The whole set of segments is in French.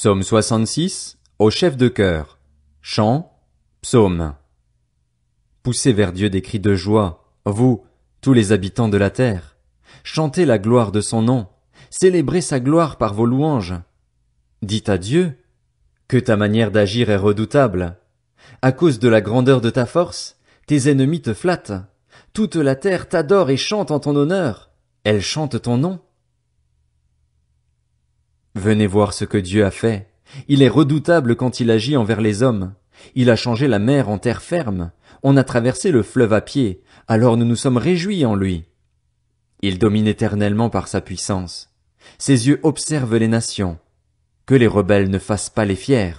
Psaume 66, au chef de cœur, Chant, psaume. Poussez vers Dieu des cris de joie, vous, tous les habitants de la terre. Chantez la gloire de son nom, célébrez sa gloire par vos louanges. Dites à Dieu, que ta manière d'agir est redoutable. À cause de la grandeur de ta force, tes ennemis te flattent. Toute la terre t'adore et chante en ton honneur. Elle chante ton nom. Venez voir ce que Dieu a fait. Il est redoutable quand il agit envers les hommes. Il a changé la mer en terre ferme. On a traversé le fleuve à pied. Alors nous nous sommes réjouis en lui. Il domine éternellement par sa puissance. Ses yeux observent les nations. Que les rebelles ne fassent pas les fiers.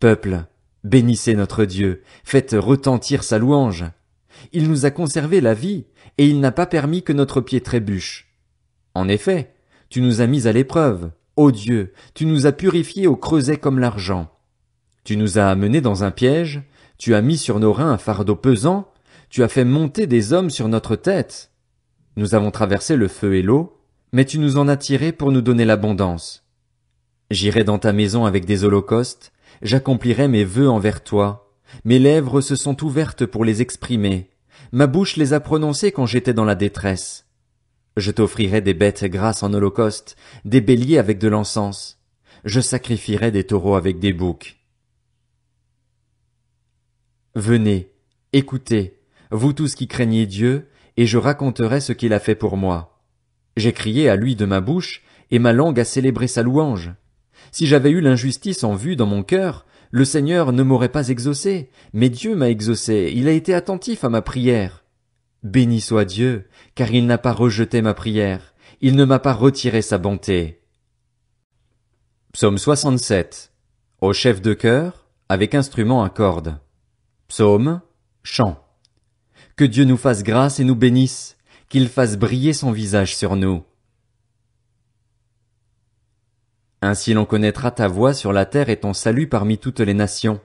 Peuple, bénissez notre Dieu, faites retentir sa louange. Il nous a conservé la vie, et il n'a pas permis que notre pied trébuche. En effet, tu nous as mis à l'épreuve, ô Dieu, tu nous as purifiés au creuset comme l'argent. Tu nous as amenés dans un piège, tu as mis sur nos reins un fardeau pesant, tu as fait monter des hommes sur notre tête. Nous avons traversé le feu et l'eau, mais tu nous en as tirés pour nous donner l'abondance. J'irai dans ta maison avec des holocaustes, j'accomplirai mes vœux envers toi. Mes lèvres se sont ouvertes pour les exprimer. Ma bouche les a prononcés quand j'étais dans la détresse. Je t'offrirai des bêtes grasses en holocauste, des béliers avec de l'encens. Je sacrifierai des taureaux avec des boucs. Venez, écoutez, vous tous qui craignez Dieu, et je raconterai ce qu'il a fait pour moi. J'ai crié à lui de ma bouche, et ma langue a célébré sa louange. Si j'avais eu l'injustice en vue dans mon cœur, le Seigneur ne m'aurait pas exaucé, mais Dieu m'a exaucé, il a été attentif à ma prière. Béni soit Dieu, car il n'a pas rejeté ma prière, il ne m'a pas retiré sa bonté. Psaume 67. Au chef de cœur, avec instrument à cordes. Psaume, chant. Que Dieu nous fasse grâce et nous bénisse, qu'il fasse briller son visage sur nous. Ainsi l'on connaîtra ta voix sur la terre et ton salut parmi toutes les nations.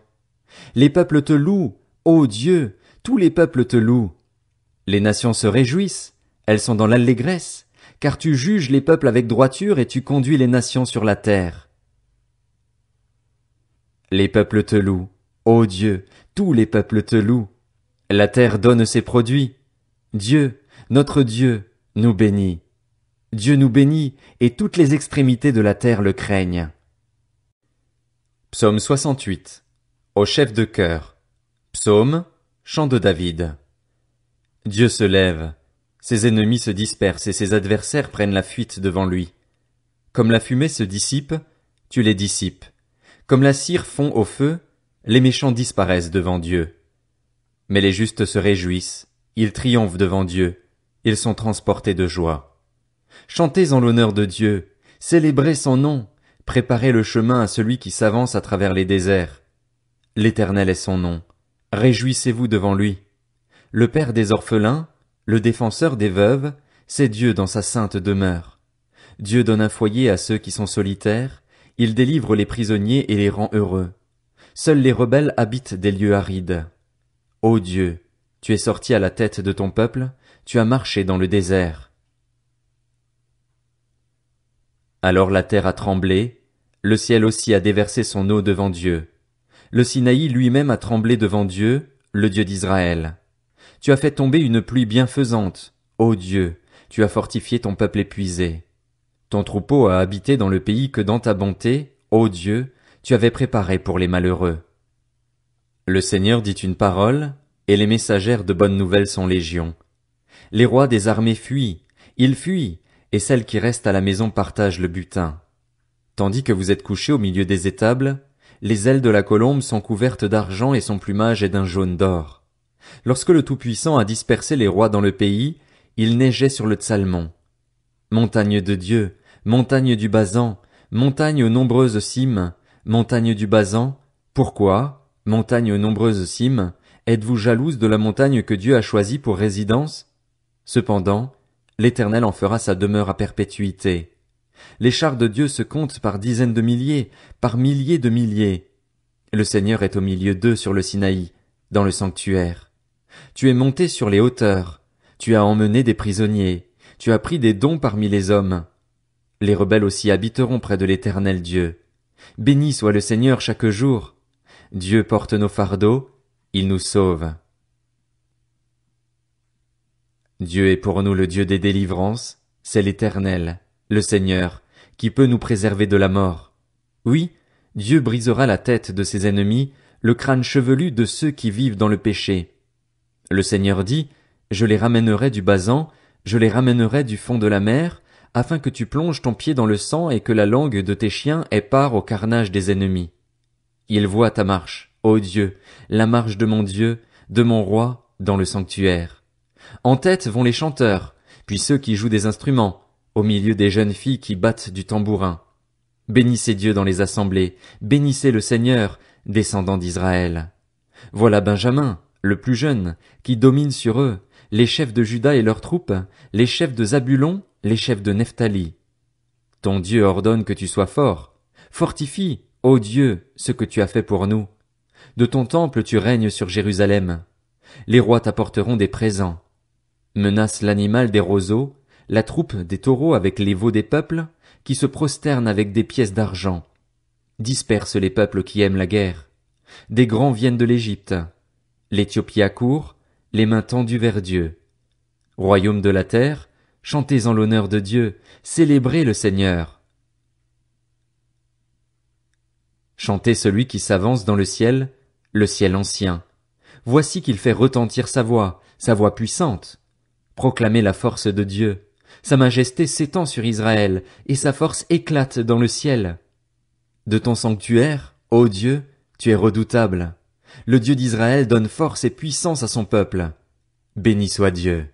Les peuples te louent, ô Dieu, tous les peuples te louent. Les nations se réjouissent, elles sont dans l'allégresse, car tu juges les peuples avec droiture et tu conduis les nations sur la terre. Les peuples te louent, ô Dieu, tous les peuples te louent. La terre donne ses produits. Dieu, notre Dieu, nous bénit. Dieu nous bénit, et toutes les extrémités de la terre le craignent. Psaume 68. Au chef de chœur. Psaume, chant de David. Dieu se lève, ses ennemis se dispersent et ses adversaires prennent la fuite devant lui. Comme la fumée se dissipe, tu les dissipes. Comme la cire fond au feu, les méchants disparaissent devant Dieu. Mais les justes se réjouissent, ils triomphent devant Dieu, ils sont transportés de joie. Chantez en l'honneur de Dieu, célébrez son nom, préparez le chemin à celui qui s'avance à travers les déserts. L'Éternel est son nom, réjouissez-vous devant lui le Père des orphelins, le défenseur des veuves, c'est Dieu dans sa sainte demeure. Dieu donne un foyer à ceux qui sont solitaires, il délivre les prisonniers et les rend heureux. Seuls les rebelles habitent des lieux arides. Ô Dieu, tu es sorti à la tête de ton peuple, tu as marché dans le désert. Alors la terre a tremblé, le ciel aussi a déversé son eau devant Dieu. Le Sinaï lui-même a tremblé devant Dieu, le Dieu d'Israël. Tu as fait tomber une pluie bienfaisante. Ô Dieu, tu as fortifié ton peuple épuisé. Ton troupeau a habité dans le pays que dans ta bonté, ô Dieu, tu avais préparé pour les malheureux. Le Seigneur dit une parole, et les messagères de bonnes nouvelles sont légions. Les rois des armées fuient, ils fuient, et celles qui restent à la maison partagent le butin. Tandis que vous êtes couchés au milieu des étables, les ailes de la colombe sont couvertes d'argent et son plumage est d'un jaune d'or. Lorsque le Tout-Puissant a dispersé les rois dans le pays, il neigeait sur le Tsalmon. Montagne de Dieu, montagne du Bazan, montagne aux nombreuses cimes, montagne du Bazan, pourquoi, montagne aux nombreuses cimes, êtes-vous jalouse de la montagne que Dieu a choisie pour résidence? Cependant, l'Éternel en fera sa demeure à perpétuité. Les chars de Dieu se comptent par dizaines de milliers, par milliers de milliers. Le Seigneur est au milieu d'eux sur le Sinaï, dans le sanctuaire. Tu es monté sur les hauteurs, tu as emmené des prisonniers, tu as pris des dons parmi les hommes. Les rebelles aussi habiteront près de l'éternel Dieu. Béni soit le Seigneur chaque jour. Dieu porte nos fardeaux, il nous sauve. Dieu est pour nous le Dieu des délivrances, c'est l'Éternel, le Seigneur, qui peut nous préserver de la mort. Oui, Dieu brisera la tête de ses ennemis, le crâne chevelu de ceux qui vivent dans le péché. Le Seigneur dit, Je les ramènerai du basan, je les ramènerai du fond de la mer, afin que tu plonges ton pied dans le sang et que la langue de tes chiens ait part au carnage des ennemis. Il voit ta marche, ô Dieu, la marche de mon Dieu, de mon roi, dans le sanctuaire. En tête vont les chanteurs, puis ceux qui jouent des instruments, au milieu des jeunes filles qui battent du tambourin. Bénissez Dieu dans les assemblées, bénissez le Seigneur, descendant d'Israël. Voilà Benjamin, le plus jeune, qui domine sur eux, les chefs de Judas et leurs troupes, les chefs de Zabulon, les chefs de Nephtali. Ton Dieu ordonne que tu sois fort. Fortifie, ô Dieu, ce que tu as fait pour nous. De ton temple tu règnes sur Jérusalem. Les rois t'apporteront des présents. Menace l'animal des roseaux, la troupe des taureaux avec les veaux des peuples, qui se prosternent avec des pièces d'argent. Disperse les peuples qui aiment la guerre. Des grands viennent de l'Égypte, l'Éthiopie accourt, les mains tendues vers Dieu. Royaume de la terre, chantez en l'honneur de Dieu, célébrez le Seigneur. Chantez celui qui s'avance dans le ciel, le ciel ancien. Voici qu'il fait retentir sa voix, sa voix puissante. Proclamez la force de Dieu. Sa majesté s'étend sur Israël, et sa force éclate dans le ciel. De ton sanctuaire, ô Dieu, tu es redoutable. Le Dieu d'Israël donne force et puissance à son peuple. Béni soit Dieu.